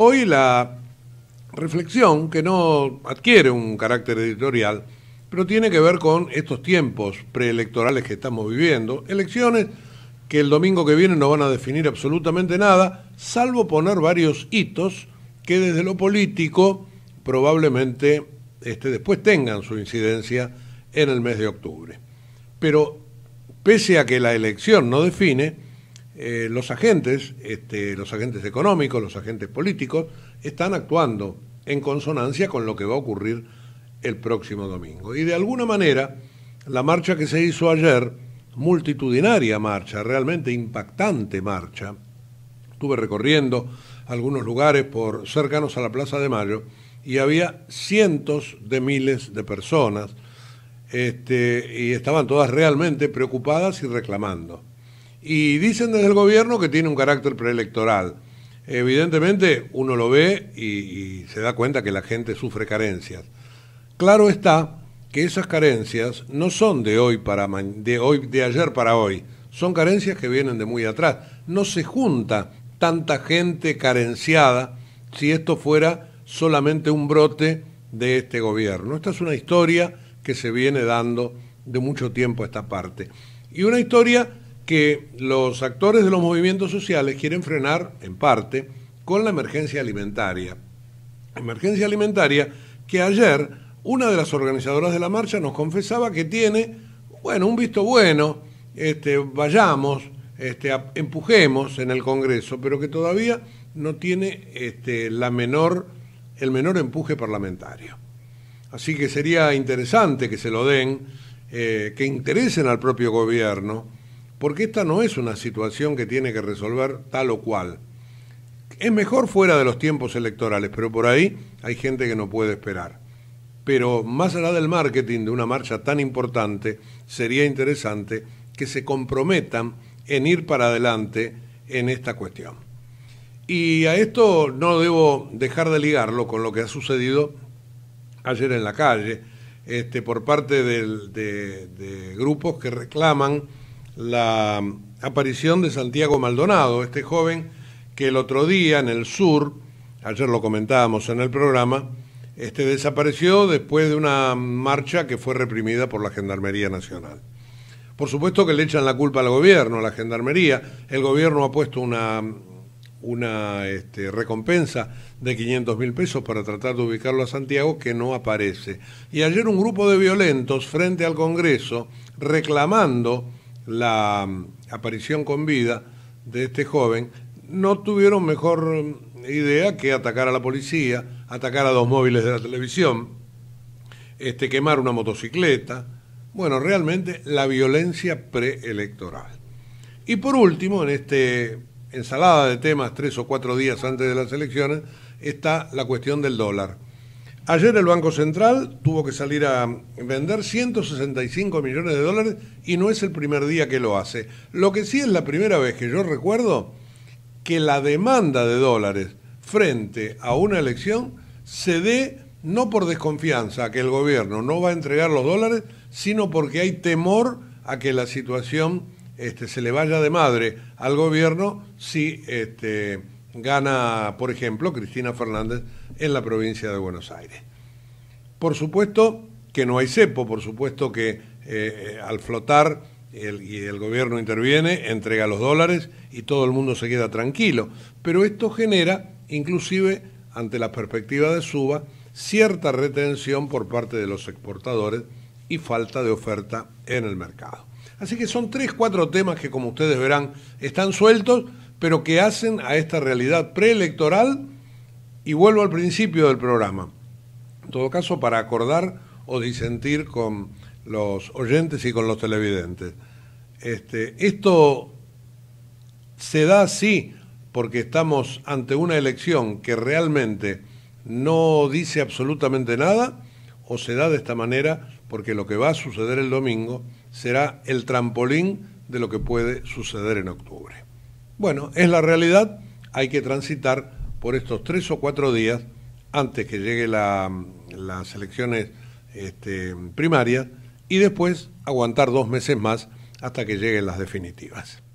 Hoy la reflexión, que no adquiere un carácter editorial, pero tiene que ver con estos tiempos preelectorales que estamos viviendo, elecciones que el domingo que viene no van a definir absolutamente nada, salvo poner varios hitos que desde lo político probablemente este, después tengan su incidencia en el mes de octubre. Pero pese a que la elección no define, eh, los agentes, este, los agentes económicos, los agentes políticos, están actuando en consonancia con lo que va a ocurrir el próximo domingo. Y de alguna manera, la marcha que se hizo ayer, multitudinaria marcha, realmente impactante marcha, estuve recorriendo algunos lugares por cercanos a la Plaza de Mayo y había cientos de miles de personas este, y estaban todas realmente preocupadas y reclamando. Y dicen desde el gobierno que tiene un carácter preelectoral. Evidentemente uno lo ve y, se da cuenta que la gente sufre carencias. Claro está que esas carencias no son de hoy para de hoy de ayer para hoy, son carencias que vienen de muy atrás. No se junta tanta gente carenciada si esto fuera solamente un brote de este gobierno. Esta es una historia que se viene dando de mucho tiempo a esta parte. Y una historia que los actores de los movimientos sociales quieren frenar, en parte, con la emergencia alimentaria. Emergencia alimentaria que ayer una de las organizadoras de la marcha nos confesaba que tiene, bueno, un visto bueno, este, vayamos, este, empujemos en el Congreso, pero que todavía no tiene este, la menor, el menor empuje parlamentario. Así que sería interesante que se lo den, eh, que interesen al propio gobierno porque esta no es una situación que tiene que resolver tal o cual. Es mejor fuera de los tiempos electorales, pero por ahí hay gente que no puede esperar. Pero más allá del marketing de una marcha tan importante, sería interesante que se comprometan en ir para adelante en esta cuestión. Y a esto no debo dejar de ligarlo con lo que ha sucedido ayer en la calle, este, por parte de grupos que reclaman la mm, aparición de Santiago Maldonado, este joven que el otro día en el sur, ayer lo comentábamos en el programa, este desapareció después de una marcha que fue reprimida por la Gendarmería Nacional. Por supuesto que le echan la culpa al gobierno, a la Gendarmería. El gobierno ha puesto una, este, recompensa de 500 mil pesos para tratar de ubicarlo a Santiago, que no aparece. Y ayer un grupo de violentos frente al Congreso reclamando la mm, aparición con vida de este joven, no tuvieron mejor mm, idea que atacar a la policía, atacar a dos móviles de la televisión, este, quemar una motocicleta. Bueno, realmente la violencia preelectoral. Y por último, en esta ensalada de temas tres o cuatro días antes de las elecciones, está la cuestión del dólar. Ayer el Banco Central tuvo que salir a vender 165 millones de dólares y no es el primer día que lo hace. Lo que sí es la primera vez que yo recuerdo que la demanda de dólares frente a una elección se dé no por desconfianza a que el gobierno no va a entregar los dólares, sino porque hay temor a que la situación este, se le vaya de madre al gobierno si este, gana, por ejemplo, Cristina Fernández en la provincia de Buenos Aires. Por supuesto que no hay cepo, por supuesto que eh, eh, al flotar y el gobierno interviene, entrega los dólares y todo el mundo se queda tranquilo. Pero esto genera, inclusive ante la perspectiva de suba, cierta retención por parte de los exportadores y falta de oferta en el mercado. Así que son tres, cuatro temas que, como ustedes verán, están sueltos, pero que hacen a esta realidad preelectoral y vuelvo al principio del programa, en todo caso para acordar o disentir con los oyentes y con los televidentes. Este, esto se da así porque estamos ante una elección que realmente no dice absolutamente nada o se da de esta manera porque lo que va a suceder el domingo será el trampolín de lo que puede suceder en octubre. Bueno, es la realidad, hay que transitar por estos tres o cuatro días, antes que lleguen las elecciones este, primarias, y después aguantar dos meses más hasta que lleguen las definitivas.